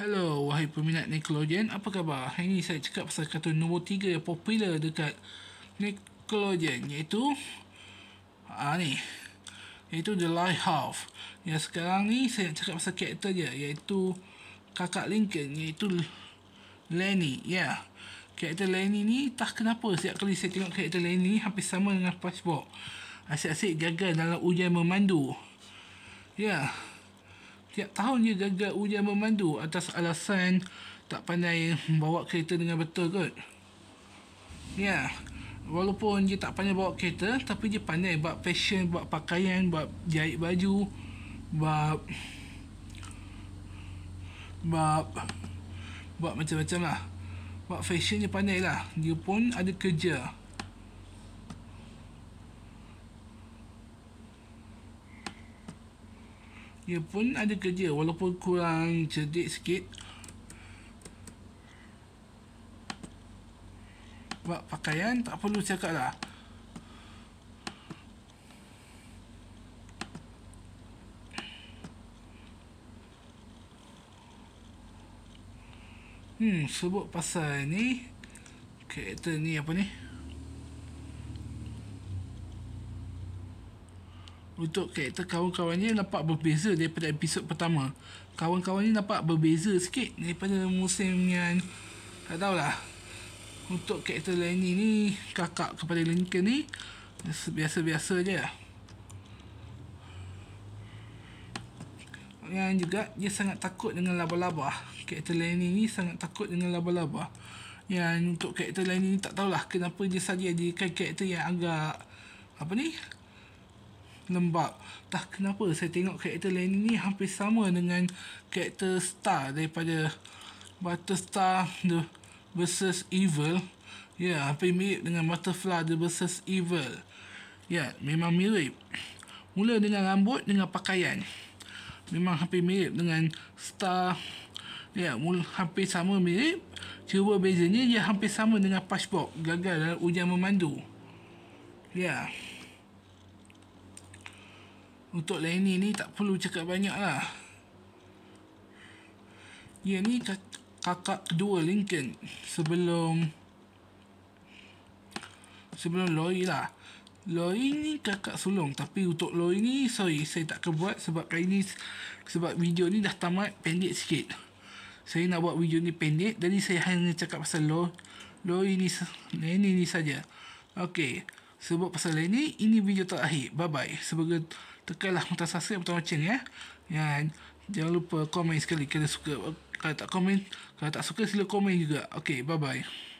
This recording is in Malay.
Hello, wahai peminat Nickelodeon, apa khabar? Hari ini saya cakap pasal kartun nombor 3 yang popular dekat Nickelodeon iaitu ah ni. Iaitu The Life Lighthouse. Ya sekarang ni saya nak cakap pasal karakter dia iaitu kakak Lincoln iaitu Lenny. Ya. Yeah. Karakter Lenny ni tak kenapa setiap kali saya tengok karakter Lenny ni hampir sama dengan Spongebob. Asyik-asyik gagal dalam ujian memandu. Ya. Yeah. Setiap tahun dia gagal ujian memandu atas alasan tak pandai bawa kereta dengan betul kot. Ya, yeah. walaupun dia tak pandai bawa kereta, tapi dia pandai buat fashion, buat pakaian, buat jahit baju, buat buat buat macam-macam lah. Buat fashion dia pandai lah. Dia pun ada kerja. Ia pun ada kerja walaupun kurang cerdik sikit buat pakaian tak perlu cakap lah hmm sebut pasal ni karakter ni apa ni untuk karakter kawan-kawannya nampak berbeza daripada episod pertama. Kawan-kawannya kawan nampak berbeza sikit daripada musim yang tak tahulah. Untuk karakter Lenny ni, kakak kepada Lincoln ni biasa-biasa je lah. Yang juga dia sangat takut dengan laba-laba. Karakter Lenny ni sangat takut dengan laba-laba. Yang untuk karakter Lenny ni tak tahulah kenapa dia saja jadikan karakter yang agak apa ni lembab. Tak kenapa saya tengok karakter lain ni hampir sama dengan karakter Star daripada Battlestar the versus Evil. Ya, yeah, hampir mirip dengan Butterfly the versus Evil. Ya, yeah, memang mirip. Mula dengan rambut dengan pakaian. Memang hampir mirip dengan Star. Ya, yeah, hampir sama mirip. Cuba bezanya dia hampir sama dengan Patchbox gagal dalam ujian memandu. Ya. Yeah. Untuk Lenny ni tak perlu cakap banyak lah Dia ya, ni kakak kedua Lincoln Sebelum Sebelum Loi lah Loi ni kakak sulung Tapi untuk Loi ni Sorry saya tak kebuat Sebab kali ni Sebab video ni dah tamat Pendek sikit Saya nak buat video ni pendek Jadi saya hanya cakap pasal Loi Loi ni Lenny ni saja. Okay sebab pasal lain ni ini video terakhir bye bye semoga tekanlah untuk subscribe atau channel ya ya jangan lupa komen sekali kalau suka kalau tak komen kalau tak suka sila komen juga okey bye bye